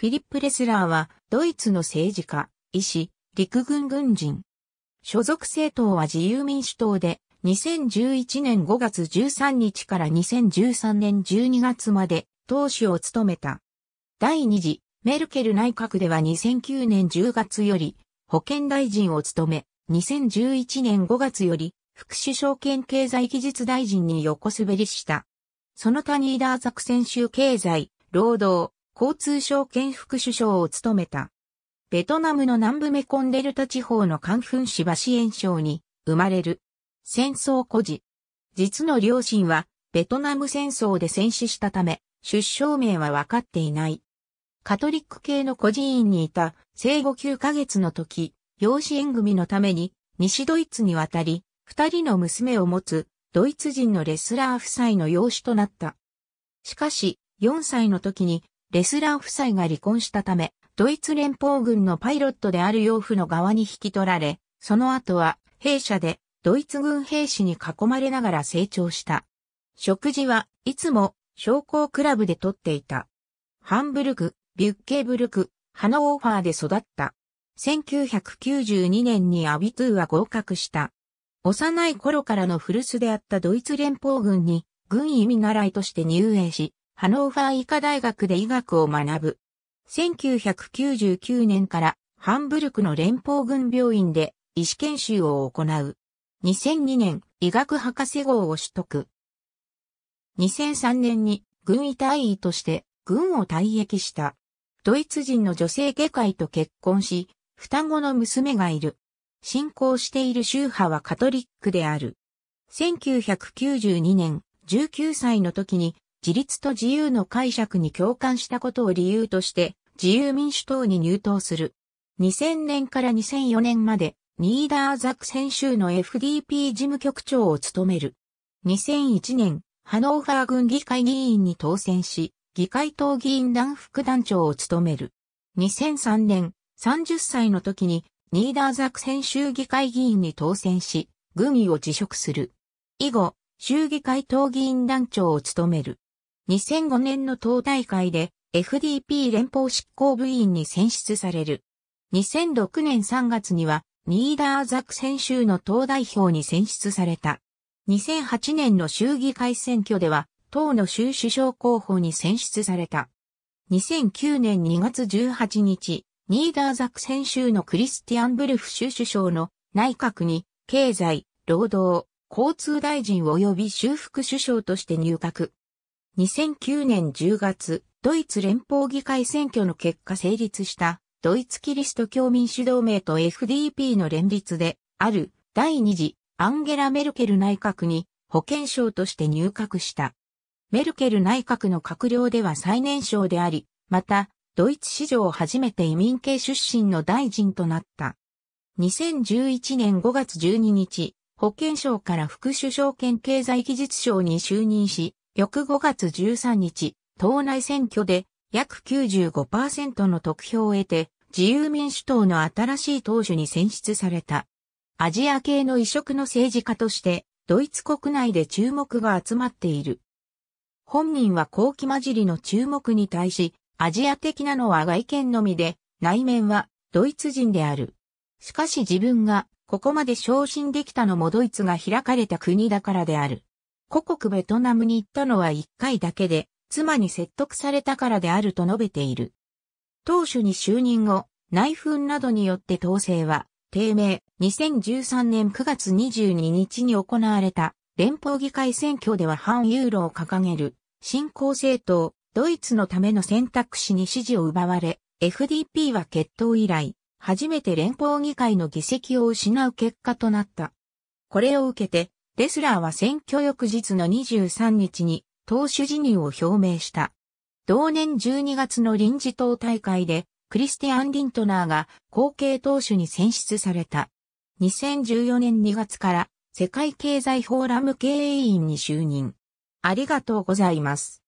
フィリップ・レスラーは、ドイツの政治家、医師、陸軍軍人。所属政党は自由民主党で、2011年5月13日から2013年12月まで、党首を務めた。第二次、メルケル内閣では2009年10月より、保健大臣を務め、2011年5月より、副首相兼経済技術大臣に横滑りした。その他にーダー作戦州経済、労働、交通省兼副首相を務めた。ベトナムの南部メコンデルタ地方のカンフン市バシエン省に生まれる。戦争孤児。実の両親はベトナム戦争で戦死したため、出生名は分かっていない。カトリック系の孤児院にいた生後9ヶ月の時、養子縁組のために西ドイツに渡り、二人の娘を持つドイツ人のレスラー夫妻の養子となった。しかし、4歳の時にレスラー夫妻が離婚したため、ドイツ連邦軍のパイロットである養父の側に引き取られ、その後は弊社でドイツ軍兵士に囲まれながら成長した。食事はいつも商工クラブでとっていた。ハンブルク、ビュッケブルク、ハノーファーで育った。1992年にアビトゥーは合格した。幼い頃からの古巣であったドイツ連邦軍に軍医見習いとして入営し、ハノーファー医科大学で医学を学ぶ。1999年からハンブルクの連邦軍病院で医師研修を行う。2002年、医学博士号を取得。2003年に軍医隊医として軍を退役した。ドイツ人の女性外科医と結婚し、双子の娘がいる。信仰している宗派はカトリックである。1992年、19歳の時に自立と自由の解釈に共感したことを理由として、自由民主党に入党する。2000年から2004年まで、ニーダーザクセン州の FDP 事務局長を務める。2001年、ハノーファー軍議会議員に当選し、議会党議員団副団長を務める。2003年、30歳の時に、ニーダーザクセン州議会議員に当選し、軍議を辞職する。以後、衆議会党議員団長を務める。2005年の党大会で FDP 連邦執行部員に選出される。2006年3月にはニーダーザク選手の党代表に選出された。2008年の衆議会選挙では党の州首相候補に選出された。2009年2月18日、ニーダーザク選手のクリスティアン・ブルフ州首相の内閣に経済、労働、交通大臣及び修復首相として入閣。2009年10月、ドイツ連邦議会選挙の結果成立したドイツキリスト教民主同盟と FDP の連立である第二次アンゲラ・メルケル内閣に保健省として入閣した。メルケル内閣の閣僚では最年少であり、また、ドイツ史上初めて移民系出身の大臣となった。2011年5月12日、保健省から副首相兼経済技術省に就任し、翌5月13日、党内選挙で約95%の得票を得て、自由民主党の新しい党首に選出された。アジア系の異色の政治家として、ドイツ国内で注目が集まっている。本人は後期混じりの注目に対し、アジア的なのは外見のみで、内面はドイツ人である。しかし自分がここまで昇進できたのもドイツが開かれた国だからである。故国ベトナムに行ったのは一回だけで、妻に説得されたからであると述べている。当初に就任後、内紛などによって統制は、低迷、2013年9月22日に行われた連邦議会選挙では反ユーロを掲げる新興政党、ドイツのための選択肢に支持を奪われ、FDP は決闘以来、初めて連邦議会の議席を失う結果となった。これを受けて、レスラーは選挙翌日の23日に党首辞任を表明した。同年12月の臨時党大会で、クリスティアン・リントナーが後継党首に選出された。2014年2月から世界経済フォーラム経営員に就任。ありがとうございます。